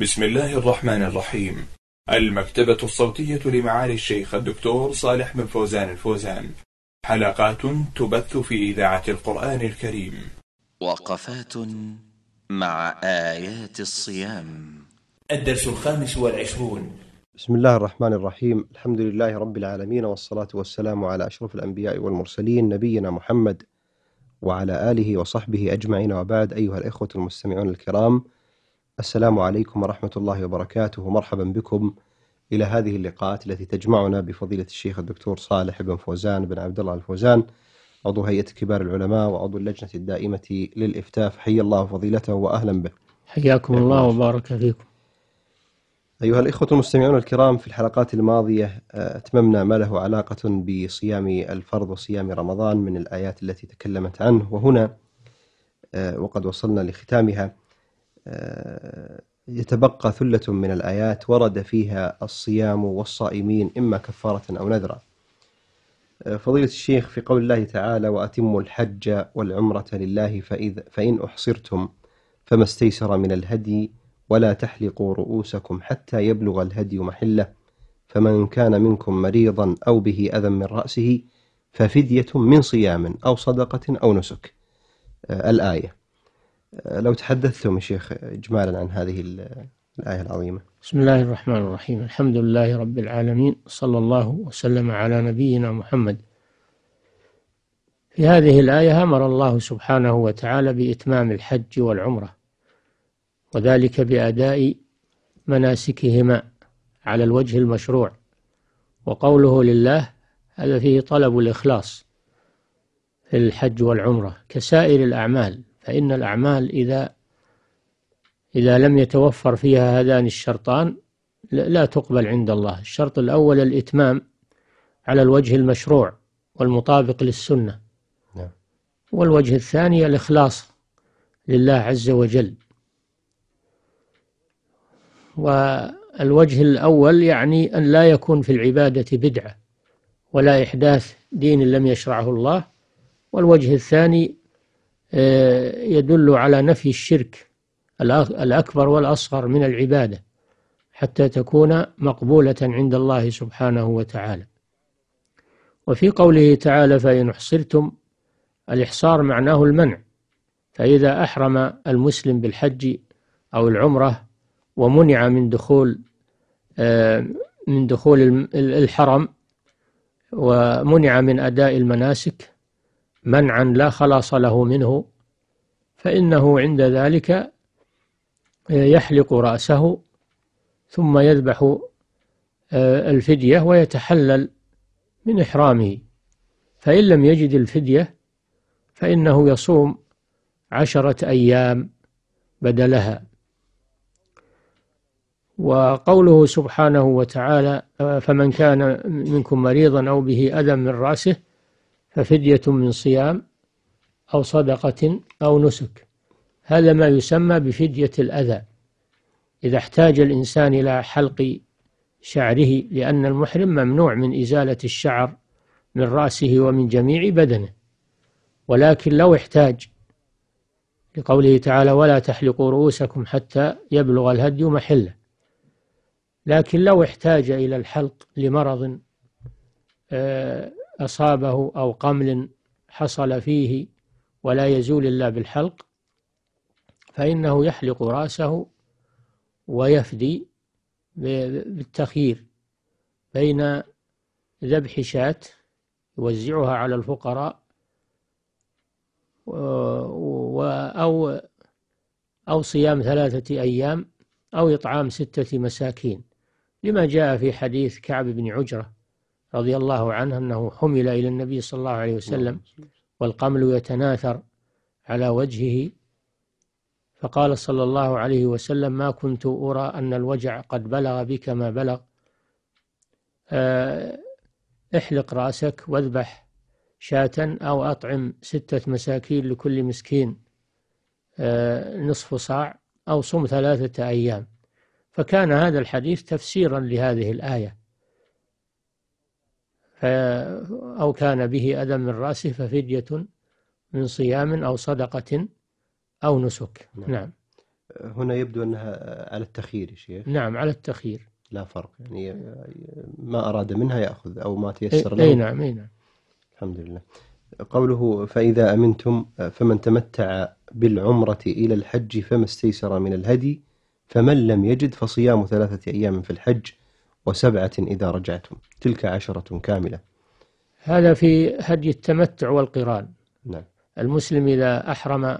بسم الله الرحمن الرحيم المكتبة الصوتية لمعالي الشيخ الدكتور صالح بن فوزان الفوزان حلقات تبث في إذاعة القرآن الكريم وقفات مع آيات الصيام الدرس الخامس والعشرون بسم الله الرحمن الرحيم الحمد لله رب العالمين والصلاة والسلام على أشرف الأنبياء والمرسلين نبينا محمد وعلى آله وصحبه أجمعين وبعد أيها الإخوة المستمعون الكرام السلام عليكم ورحمة الله وبركاته ومرحبا بكم إلى هذه اللقاءات التي تجمعنا بفضيلة الشيخ الدكتور صالح بن فوزان بن عبد الله الفوزان عضو هيئة كبار العلماء وعضو اللجنة الدائمة للإفتاء حيا الله فضيلته وأهلا به حياكم الله وبارك فيكم أيها الإخوة المستمعون الكرام في الحلقات الماضية آه، أتممنا ما له علاقة بصيام الفرض وصيام رمضان من الآيات التي تكلمت عنه وهنا آه، وقد وصلنا لختامها يتبقى ثلة من الآيات ورد فيها الصيام والصائمين إما كفارة أو نذرا فضيلة الشيخ في قول الله تعالى وأتموا الحج والعمرة لله فإذ فإن أحصرتم فما استيسر من الهدي ولا تحلقوا رؤوسكم حتى يبلغ الهدي محله فمن كان منكم مريضا أو به أذى من رأسه ففدية من صيام أو صدقة أو نسك آه، الآية لو تحدثتم يا شيخ إجمالا عن هذه الآية العظيمة بسم الله الرحمن الرحيم الحمد لله رب العالمين صلى الله وسلم على نبينا محمد في هذه الآية أمر الله سبحانه وتعالى بإتمام الحج والعمرة وذلك بأداء مناسكهما على الوجه المشروع وقوله لله هذا فيه طلب الإخلاص في الحج والعمرة كسائر الأعمال فإن الأعمال إذا إذا لم يتوفر فيها هذان الشرطان لا تقبل عند الله الشرط الأول الإتمام على الوجه المشروع والمطابق للسنة نعم. والوجه الثاني الإخلاص لله عز وجل والوجه الأول يعني أن لا يكون في العبادة بدعة ولا إحداث دين لم يشرعه الله والوجه الثاني آه، يدل على نفي الشرك الأكبر والأصغر من العبادة حتى تكون مقبولة عند الله سبحانه وتعالى وفي قوله تعالى فإن أحصرتم الإحصار معناه المنع فإذا أحرم المسلم بالحج أو العمرة ومنع من دخول آه، من دخول الحرم ومنع من أداء المناسك منعا لا خلاص له منه فإنه عند ذلك يحلق رأسه ثم يذبح آه، الفدية ويتحلل من إحرامه فإن لم يجد الفدية فإنه يصوم عشرة أيام بدلها وقوله سبحانه وتعالى آه، فمن كان منكم مريضا أو به أذى من رأسه ففدية من صيام أو صدقة أو نسك هذا ما يسمى بفدية الأذى إذا احتاج الإنسان إلى حلق شعره لأن المحرم ممنوع من إزالة الشعر من رأسه ومن جميع بدنه ولكن لو احتاج لقوله تعالى ولا تحلقوا رؤوسكم حتى يبلغ الهدي محله لكن لو احتاج إلى الحلق لمرض آه، أصابه أو قمل حصل فيه ولا يزول إلا بالحلق فإنه يحلق رأسه ويفدي بالتخيير بين ذبح شاة يوزعها على الفقراء أو أو صيام ثلاثة أيام أو إطعام ستة مساكين لما جاء في حديث كعب بن عجرة رضي الله عنه أنه حمل إلى النبي صلى الله عليه وسلم والقمل يتناثر على وجهه فقال صلى الله عليه وسلم ما كنت أرى أن الوجع قد بلغ بك ما بلغ آه، احلق رأسك واذبح شاة أو أطعم ستة مساكين لكل مسكين آه، نصف صاع أو صم ثلاثة أيام فكان هذا الحديث تفسيرا لهذه الآية أو كان به أذى من رأسه ففدية من صيام أو صدقة أو نسك نعم, نعم. هنا يبدو أنها على التخيير يا شيخ نعم على التخيير لا فرق يعني ما أراد منها يأخذ أو ما تيسر إيه، إيه، له أي نعم أي نعم الحمد لله قوله فإذا أمنتم فمن تمتع بالعمرة إلى الحج فما استيسر من الهدي فمن لم يجد فصيام ثلاثة أيام في الحج وسبعة إذا رجعتم تلك عشرة كاملة هذا في هدي التمتع والقران نعم. المسلم إذا أحرم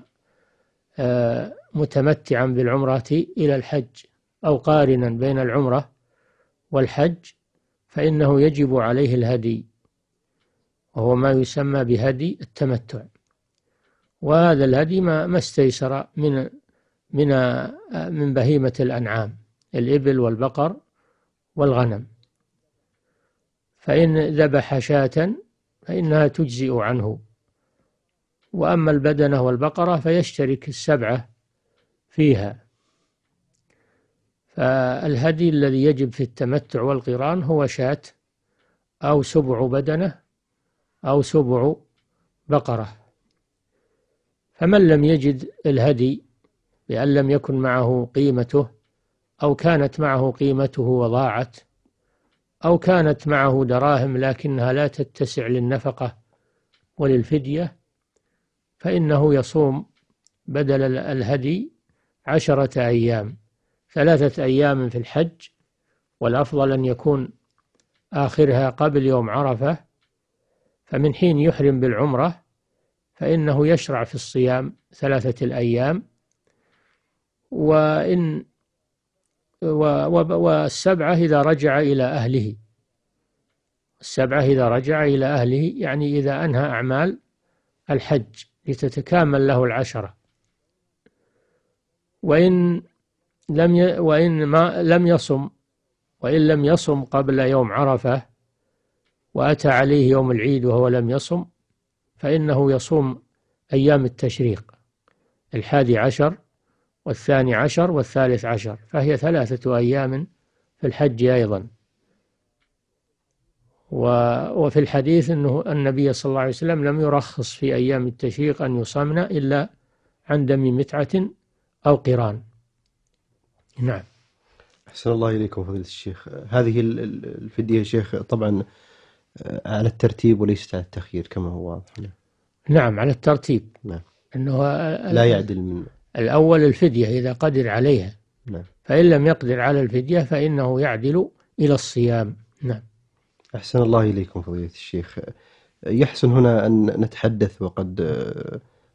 آه، متمتعا بالعمرة إلى الحج أو قارنا بين العمرة والحج فإنه يجب عليه الهدي وهو ما يسمى بهدي التمتع وهذا الهدي ما, ما استيسر من من آه، من بهيمة الأنعام الإبل والبقر والغنم فإن ذبح شاة فإنها تجزئ عنه وأما البدنة والبقرة فيشترك السبعة فيها فالهدي الذي يجب في التمتع والقران هو شاة أو سبع بدنة أو سبع بقرة فمن لم يجد الهدي لأن لم يكن معه قيمته أو كانت معه قيمته وضاعت أو كانت معه دراهم لكنها لا تتسع للنفقة وللفدية فإنه يصوم بدل الهدي عشرة أيام ثلاثة أيام في الحج والأفضل أن يكون آخرها قبل يوم عرفة فمن حين يحرم بالعمرة فإنه يشرع في الصيام ثلاثة الأيام وإن والسبعة إذا رجع إلى أهله السبعة إذا رجع إلى أهله يعني إذا أنهى أعمال الحج لتتكامل له العشرة وإن لم وإن ما لم يصم وإن لم يصم قبل يوم عرفة وأتى عليه يوم العيد وهو لم يصم فإنه يصوم أيام التشريق الحادي عشر والثاني عشر والثالث عشر فهي ثلاثة أيام في الحج أيضا وفي الحديث أنه النبي صلى الله عليه وسلم لم يرخص في أيام التشريق أن يصمنا إلا عن دم متعة أو قران نعم أحسن الله إليكم فضيلة الشيخ هذه الفدية شيخ طبعا آه، على الترتيب وليست على التخيير كما هو واضح نعم على الترتيب نعم أنه لا يعدل من الأول الفدية إذا قدر عليها نعم. فإن لم يقدر على الفدية فإنه يعدل إلى الصيام نعم أحسن الله إليكم فضيلة الشيخ يحسن هنا أن نتحدث وقد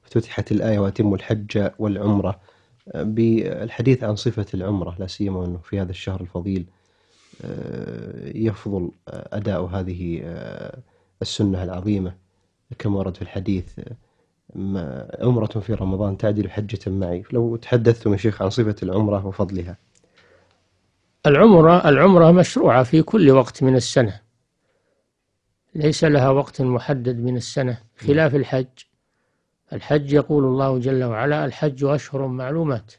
افتتحت الآية وأتم الحج والعمرة بالحديث عن صفة العمرة لا سيما أنه في هذا الشهر الفضيل يفضل أداء هذه السنة العظيمة كما ورد في الحديث عمرة في رمضان تعدل حجة معي لو تحدثتم يا شيخ عن صفة العمرة وفضلها العمرة العمرة مشروعة في كل وقت من السنة ليس لها وقت محدد من السنة خلاف نعم. الحج الحج يقول الله جل وعلا الحج أشهر معلومات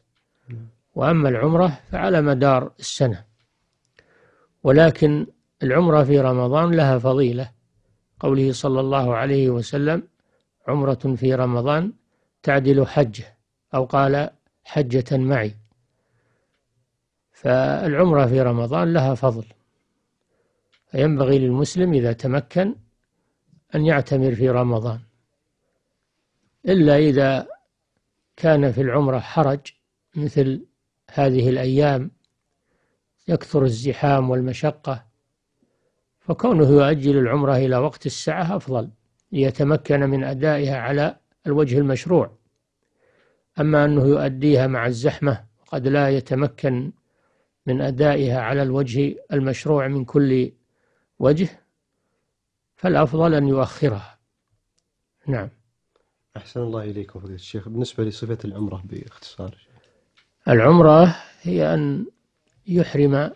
نعم. وأما العمرة فعلى مدار السنة ولكن العمرة في رمضان لها فضيلة قوله صلى الله عليه وسلم عمرة في رمضان تعدل حجة أو قال حجة معي فالعمرة في رمضان لها فضل فينبغي للمسلم إذا تمكن أن يعتمر في رمضان إلا إذا كان في العمرة حرج مثل هذه الأيام يكثر الزحام والمشقة فكونه يؤجل العمرة إلى وقت الساعة أفضل ليتمكن من أدائها على الوجه المشروع أما أنه يؤديها مع الزحمة قد لا يتمكن من أدائها على الوجه المشروع من كل وجه فالأفضل أن يؤخرها نعم أحسن الله إليكم فضيلة الشيخ بالنسبة لصفة العمرة باختصار العمرة هي أن يحرم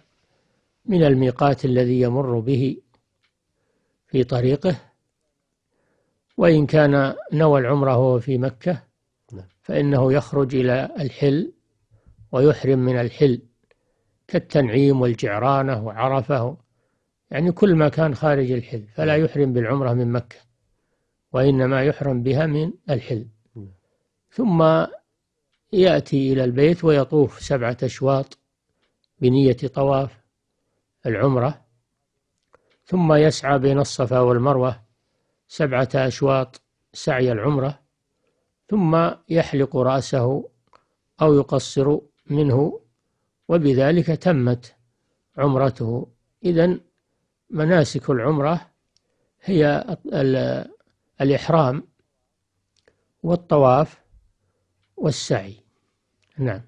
من الميقات الذي يمر به في طريقه وإن كان نوى العمرة هو في مكة نعم. فإنه يخرج إلى الحل ويحرم من الحل كالتنعيم والجعرانة وعرفة يعني كل ما كان خارج الحل فلا نعم. يحرم بالعمرة من مكة وإنما يحرم بها من الحل نعم. ثم يأتي إلى البيت ويطوف سبعة أشواط بنية طواف العمرة ثم يسعى بين الصفا والمروة سبعة أشواط سعي العمرة ثم يحلق رأسه أو يقصر منه وبذلك تمت عمرته إذا مناسك العمرة هي الإحرام والطواف والسعي نعم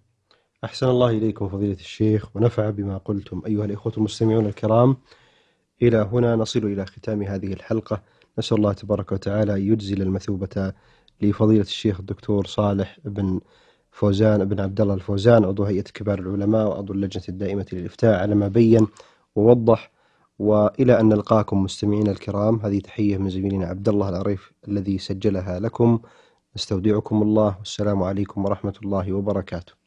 أحسن الله إليكم فضيلة الشيخ ونفع بما قلتم أيها الإخوة المستمعون الكرام إلى هنا نصل إلى ختام هذه الحلقة نسأل الله تبارك وتعالى أن يجزل المثوبة لفضيلة الشيخ الدكتور صالح بن فوزان بن عبد الله الفوزان عضو هيئة كبار العلماء وعضو اللجنة الدائمة للإفتاء على ما بين ووضح وإلى أن نلقاكم مستمعينا الكرام هذه تحية من زميلنا عبد الله العريف الذي سجلها لكم نستودعكم الله والسلام عليكم ورحمة الله وبركاته